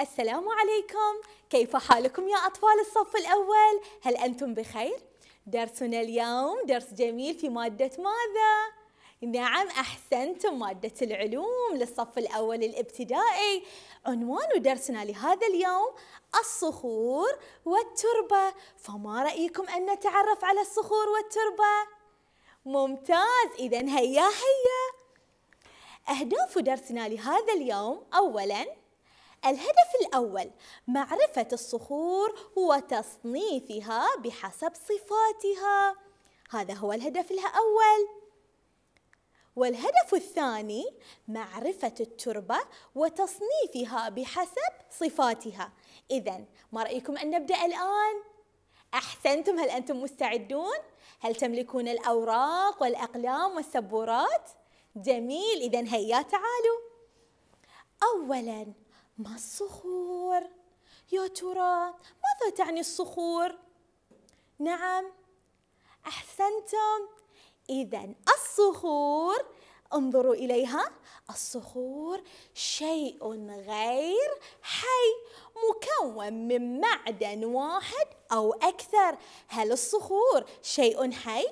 السلام عليكم كيف حالكم يا أطفال الصف الأول؟ هل أنتم بخير؟ درسنا اليوم درس جميل في مادة ماذا؟ نعم أحسنتم مادة العلوم للصف الأول الابتدائي عنوان درسنا لهذا اليوم الصخور والتربة فما رأيكم أن نتعرف على الصخور والتربة؟ ممتاز إذا هيا هيا أهداف درسنا لهذا اليوم أولاً الهدف الأول معرفة الصخور وتصنيفها بحسب صفاتها هذا هو الهدف الأول والهدف الثاني معرفة التربة وتصنيفها بحسب صفاتها إذا ما رأيكم أن نبدأ الآن؟ أحسنتم هل أنتم مستعدون؟ هل تملكون الأوراق والأقلام والسبورات؟ جميل إذا هيا تعالوا أولاً ما الصخور يا ترى ماذا تعني الصخور نعم احسنتم اذا الصخور انظروا اليها الصخور شيء غير حي مكون من معدن واحد او اكثر هل الصخور شيء حي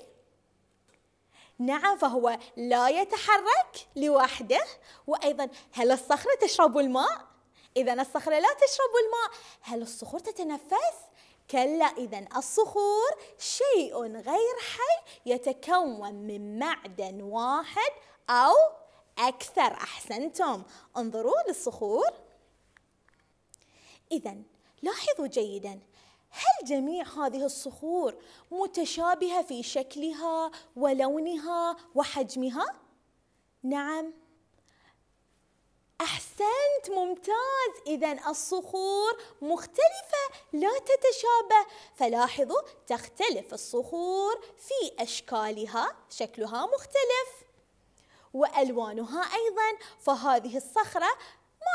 نعم فهو لا يتحرك لوحده وايضا هل الصخره تشرب الماء إذا الصخرة لا تشرب الماء هل الصخور تتنفس؟ كلا إذا الصخور شيء غير حي يتكون من معدن واحد أو أكثر أحسنتم انظروا للصخور إذا لاحظوا جيدا هل جميع هذه الصخور متشابهة في شكلها ولونها وحجمها؟ نعم أحسنت ممتاز إذا الصخور مختلفة لا تتشابه فلاحظوا تختلف الصخور في أشكالها شكلها مختلف وألوانها أيضا فهذه الصخرة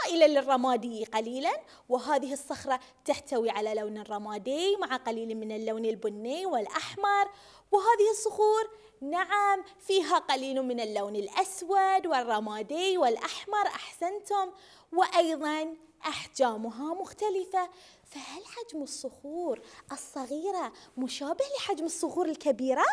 مائلة للرمادي قليلا وهذه الصخرة تحتوي على لون رمادي مع قليل من اللون البني والأحمر وهذه الصخور نعم فيها قليل من اللون الأسود والرمادي والأحمر أحسنتم وأيضا أحجامها مختلفة فهل حجم الصخور الصغيرة مشابه لحجم الصخور الكبيرة؟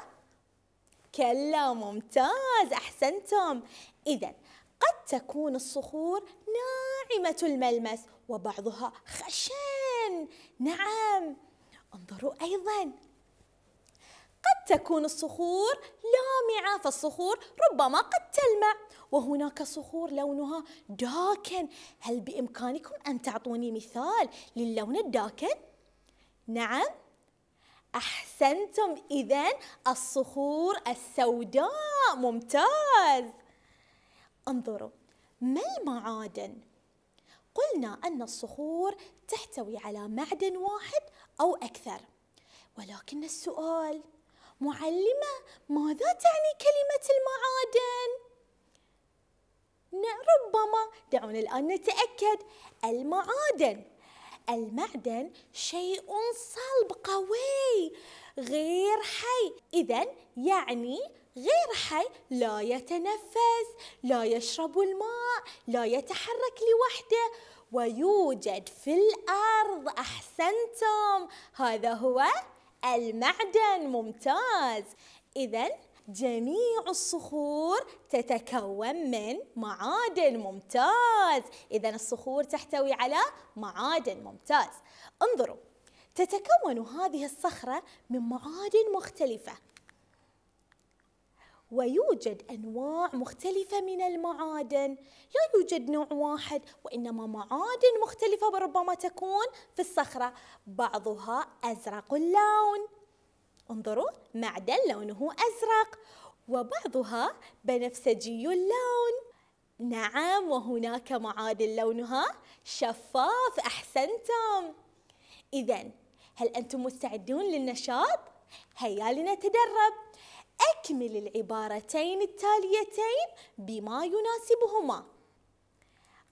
كلا ممتاز أحسنتم إذا قد تكون الصخور ناعمة الملمس وبعضها خشن نعم انظروا أيضا قد تكون الصخور لامعة فالصخور ربما قد تلمع وهناك صخور لونها داكن هل بإمكانكم أن تعطوني مثال للون الداكن؟ نعم أحسنتم إذن الصخور السوداء ممتاز انظروا ما المعادن؟ قلنا أن الصخور تحتوي على معدن واحد أو أكثر ولكن السؤال معلمة ماذا تعني كلمة المعادن؟ نعم، ربما دعونا الآن نتأكد المعادن المعدن شيء صلب قوي غير حي إذا يعني غير حي لا يتنفس لا يشرب الماء لا يتحرك لوحده ويوجد في الأرض أحسنتم هذا هو المعدن ممتاز إذا جميع الصخور تتكون من معادن ممتاز إذا الصخور تحتوي على معادن ممتاز انظروا تتكون هذه الصخرة من معادن مختلفة ويوجد أنواع مختلفة من المعادن لا يوجد نوع واحد وإنما معادن مختلفة ربما تكون في الصخرة بعضها أزرق اللون انظروا معدن لونه أزرق وبعضها بنفسجي اللون نعم وهناك معادن لونها شفاف أحسنتم إذا هل أنتم مستعدون للنشاط؟ هيا لنتدرب أكمل العبارتين التاليتين بما يناسبهما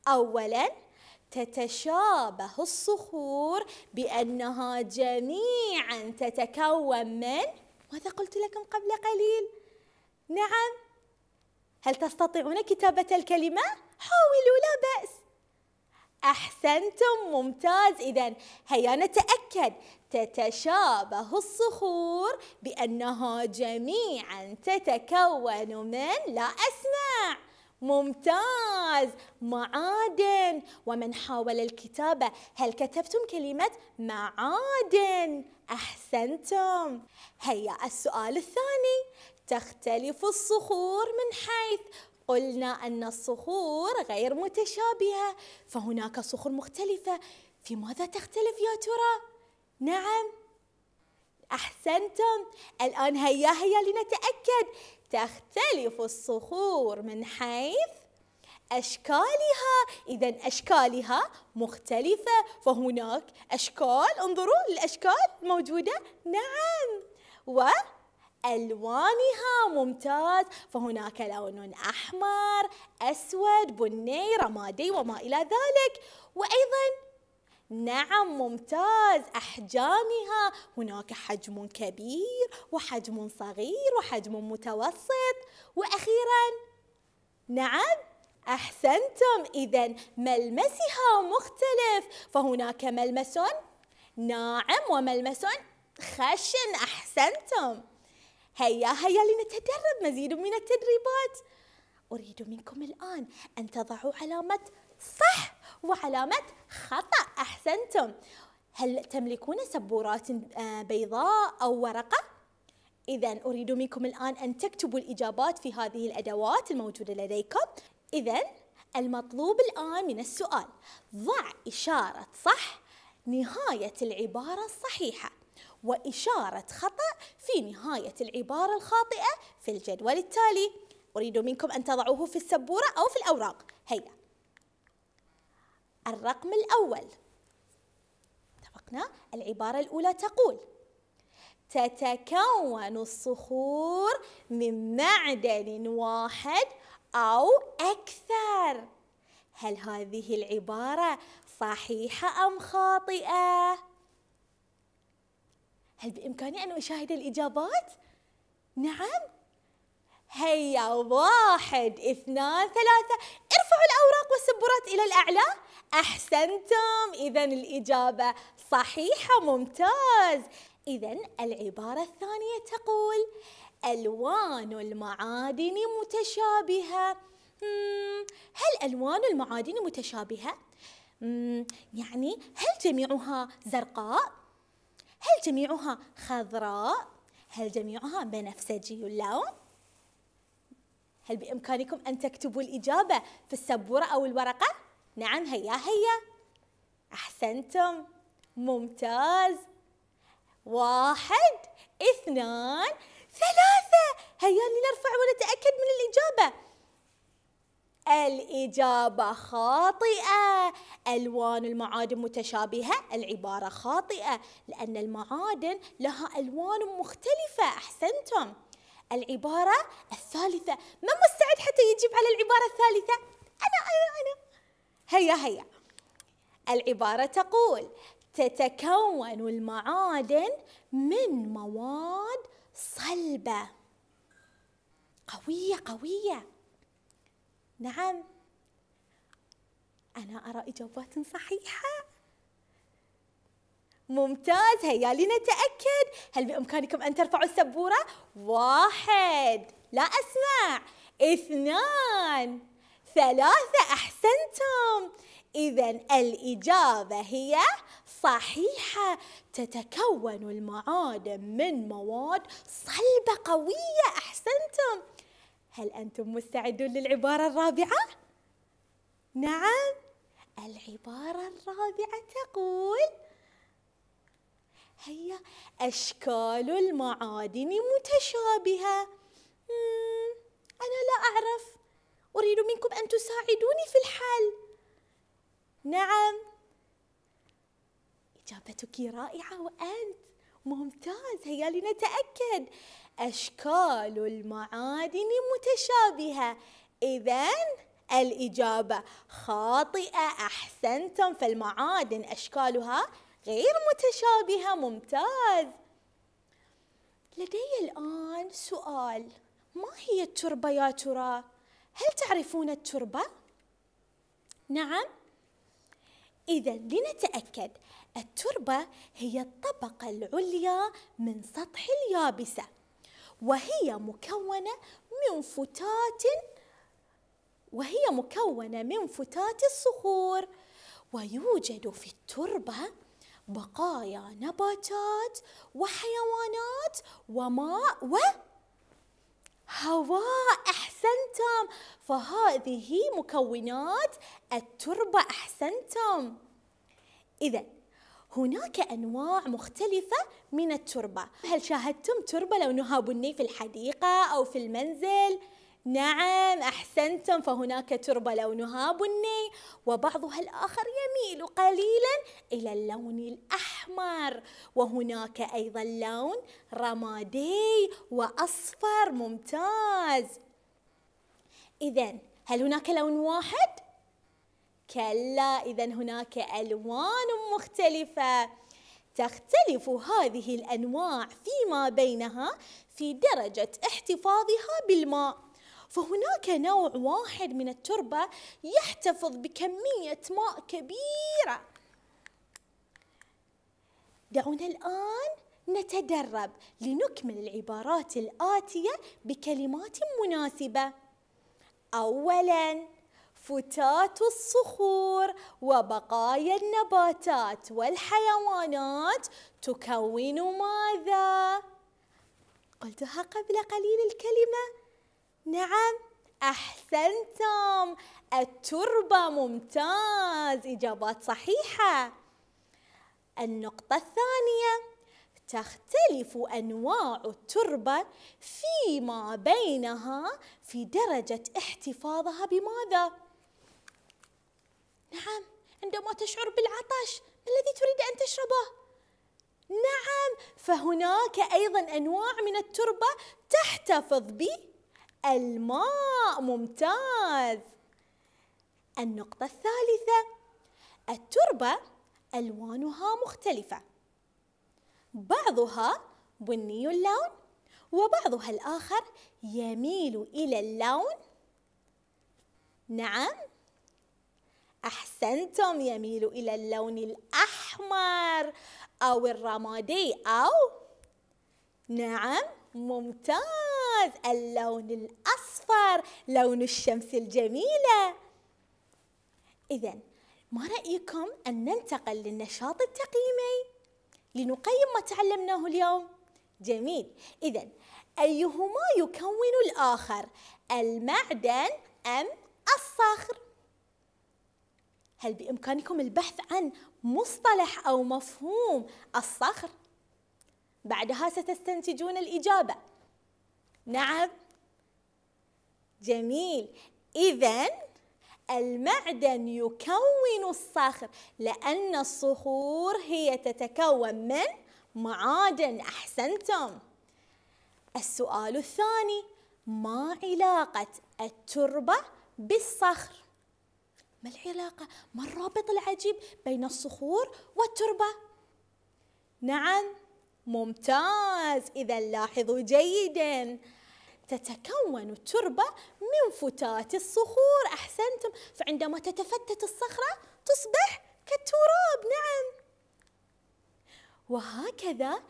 أولاً تتشابه الصخور بأنها جميعا تتكون من ماذا قلت لكم قبل قليل؟ نعم هل تستطيعون كتابة الكلمة؟ حاولوا لا بأس أحسنتم ممتاز إذا هيا نتأكد تتشابه الصخور بأنها جميعا تتكون من لا أسمع ممتاز معادن ومن حاول الكتابة هل كتبتم كلمة معادن؟ أحسنتم هيا السؤال الثاني تختلف الصخور من حيث قلنا أن الصخور غير متشابهة فهناك صخور مختلفة في ماذا تختلف يا ترى؟ نعم أحسنتم الآن هيا هيا لنتأكد تختلف الصخور من حيث أشكالها إذا أشكالها مختلفة فهناك أشكال انظروا الأشكال موجودة نعم وألوانها ممتاز فهناك لون أحمر أسود بني رمادي وما إلى ذلك وأيضا نعم ممتاز أحجامها هناك حجم كبير وحجم صغير وحجم متوسط وأخيرا نعم أحسنتم إذا ملمسها مختلف فهناك ملمس ناعم وملمس خشن أحسنتم هيا هيا لنتدرب مزيد من التدريبات أريد منكم الآن أن تضعوا علامة صح وعلامة خطأ أحسنتم هل تملكون سبورات آه، بيضاء أو ورقة؟ إذا أريد منكم الآن أن تكتبوا الإجابات في هذه الأدوات الموجودة لديكم إذا المطلوب الآن من السؤال ضع إشارة صح نهاية العبارة الصحيحة وإشارة خطأ في نهاية العبارة الخاطئة في الجدول التالي أريد منكم أن تضعوه في السبورة أو في الأوراق هيا الرقم الأول اتفقنا العبارة الأولى تقول تتكون الصخور من معدن واحد أو أكثر هل هذه العبارة صحيحة أم خاطئة؟ هل بإمكاني أن أشاهد الإجابات؟ نعم هيا واحد اثنان ثلاثة ارفعوا الأوراق والسبورات إلى الأعلى أحسنتم إذا الإجابة صحيحة ممتاز إذا العبارة الثانية تقول ألوان المعادن متشابهة هل ألوان المعادن متشابهة؟ يعني هل جميعها زرقاء؟ هل جميعها خضراء؟ هل جميعها بنفسجي اللون؟ هل بإمكانكم أن تكتبوا الإجابة في السبورة أو الورقة؟ نعم هيا هيا أحسنتم ممتاز واحد اثنان ثلاثة هيا لنرفع ونتأكد من الإجابة الإجابة خاطئة ألوان المعادن متشابهة العبارة خاطئة لأن المعادن لها ألوان مختلفة أحسنتم العبارة الثالثة ما مستعد حتى يجيب على العبارة الثالثة أنا أنا أنا هيا هيا العبارة تقول تتكون المعادن من مواد صلبة قوية قوية نعم أنا أرى إجابات صحيحة ممتاز هيا لنتأكد هل بإمكانكم أن ترفعوا السبورة؟ واحد لا أسمع اثنان ثلاثة أحسنتم إذا الإجابة هي صحيحة تتكون المعادن من مواد صلبة قوية أحسنتم هل أنتم مستعدون للعبارة الرابعة؟ نعم العبارة الرابعة تقول أشكال المعادن متشابهة أنا لا أعرف أريد منكم أن تساعدوني في الحل نعم إجابتك رائعة وأنت ممتاز هيا لنتأكد أشكال المعادن متشابهة إذا الإجابة خاطئة أحسنتم فالمعادن أشكالها غير متشابهة ممتاز لدي الآن سؤال ما هي التربة يا ترى؟ هل تعرفون التربة؟ نعم إذا لنتأكد التربة هي الطبقة العليا من سطح اليابسة وهي مكونة من فتات وهي مكونة من فتات الصخور ويوجد في التربة بقايا نباتات وحيوانات وماء و هواء أحسنتم فهذه مكونات التربة أحسنتم إذا هناك أنواع مختلفة من التربة هل شاهدتم تربة لونها بني في الحديقة أو في المنزل؟ نعم أحسنتم فهناك تربة لونها بني وبعضها الآخر يميل قليلا إلى اللون الأحمر وهناك أيضا لون رمادي وأصفر ممتاز إذا هل هناك لون واحد؟ كلا إذا هناك ألوان مختلفة تختلف هذه الأنواع فيما بينها في درجة احتفاظها بالماء فهناك نوع واحد من التربة يحتفظ بكمية ماء كبيرة دعونا الآن نتدرب لنكمل العبارات الآتية بكلمات مناسبة أولاً فتات الصخور وبقايا النباتات والحيوانات تكون ماذا؟ قلتها قبل قليل الكلمة نعم أحسنتم التربة ممتاز إجابات صحيحة النقطة الثانية تختلف أنواع التربة فيما بينها في درجة احتفاظها بماذا؟ نعم عندما تشعر بالعطش ما الذي تريد أن تشربه؟ نعم فهناك أيضا أنواع من التربة تحتفظ به الماء ممتاز النقطة الثالثة التربة ألوانها مختلفة بعضها بني اللون وبعضها الآخر يميل إلى اللون نعم أحسنتم يميل إلى اللون الأحمر أو الرمادي أو نعم ممتاز الرموز اللون الأصفر لون الشمس الجميلة إذا ما رأيكم أن ننتقل للنشاط التقييمي لنقيم ما تعلمناه اليوم جميل إذا أيهما يكون الآخر المعدن أم الصخر هل بإمكانكم البحث عن مصطلح أو مفهوم الصخر؟ بعدها ستستنتجون الإجابة نعم جميل إذا المعدن يكون الصخر لأن الصخور هي تتكون من معادن أحسنتم السؤال الثاني ما علاقة التربة بالصخر؟ ما العلاقة؟ ما الرابط العجيب بين الصخور والتربة؟ نعم ممتاز إذا لاحظوا جيداً تتكون التربة من فتات الصخور أحسنتم فعندما تتفتت الصخرة تصبح كالتراب نعم وهكذا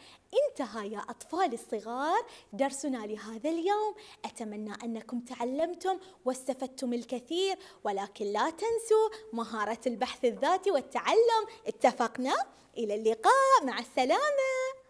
انتهى يا أطفال الصغار درسنا لهذا اليوم أتمنى أنكم تعلمتم واستفدتم الكثير ولكن لا تنسوا مهارة البحث الذاتي والتعلم اتفقنا؟ إلى اللقاء مع السلامة